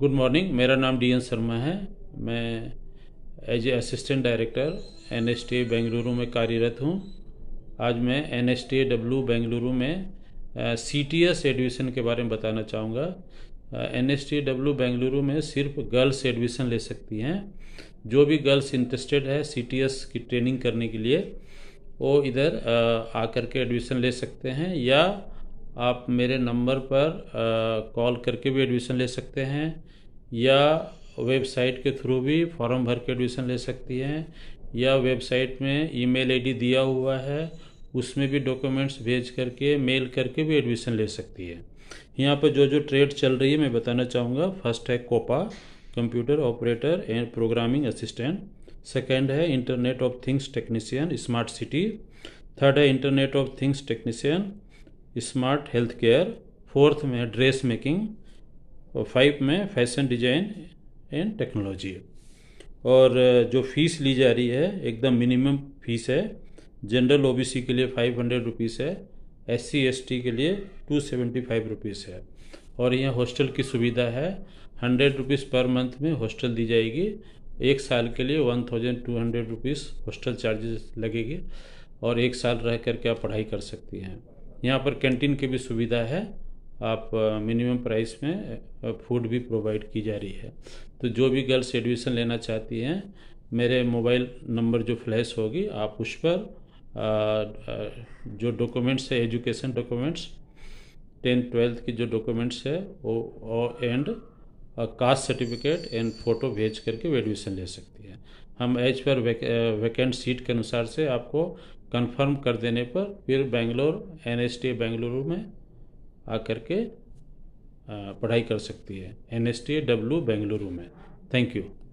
good morning मेरा नाम D N Sharma है मैं as a assistant director N S T Bengaluru में कार्यरत हूँ आज मैं N S T W Bengaluru में सी टी एस एडमिशन के बारे में बताना चाहूँगा N S T W Bengaluru में सिर्फ गर्ल्स एडमिशन ले सकती हैं जो भी गर्ल्स इंटरेस्टेड है सी टी एस की ट्रेनिंग करने के लिए वो इधर आकर के एडमिशन ले सकते हैं या आप मेरे नंबर पर कॉल करके भी एडमिशन ले सकते हैं या वेबसाइट के थ्रू भी फॉर्म भर के एडमिशन ले सकती हैं या वेबसाइट में ईमेल आईडी दिया हुआ है उसमें भी डॉक्यूमेंट्स भेज करके मेल करके भी एडमिशन ले सकती है यहाँ पर जो जो ट्रेड चल रही है मैं बताना चाहूँगा फर्स्ट है COPA computer operator and programming assistant second है internet of things technician smart city third है internet of things technician smart health care fourth में ड्रेस मेकिंग और फाइव में फैशन डिजाइन एंड टेक्नोलॉजी और जो फीस ली जा रही है एकदम मिनिमम फीस है जनरल ओबीसी के लिए फाइव हंड्रेड रुपीज़ है एस सी एस टी के लिए टू सेवेंटी फाइव रुपीज़ है और यहाँ हॉस्टल की सुविधा है हंड्रेड रुपीज़ पर मंथ में हॉस्टल दी जाएगी एक साल के लिए one thousand two hundred rupees hostel charges लगेगी और एक साल रह करके आप पढ़ाई कर सकती हैं यहाँ पर कैंटीन की भी सुविधा है आप मिनिमम प्राइस में फूड भी प्रोवाइड की जा रही है तो जो भी गर्ल्स एडमिशन लेना चाहती हैं मेरे मोबाइल नंबर जो फ्लैश होगी आप उस पर जो डॉक्यूमेंट्स है एजुकेशन डॉक्यूमेंट्स टेंथ ट्वेल्थ की जो डॉक्यूमेंट्स है वो and caste certificate and photo भेज करके वो एडमिशन ले सकती है हम एज पर वैकेंट सीट के अनुसार से आपको कंफर्म कर देने पर फिर Bangalore N S T Bengaluru में आकर के पढ़ाई कर सकती है N S T W Bengaluru में थैंक यू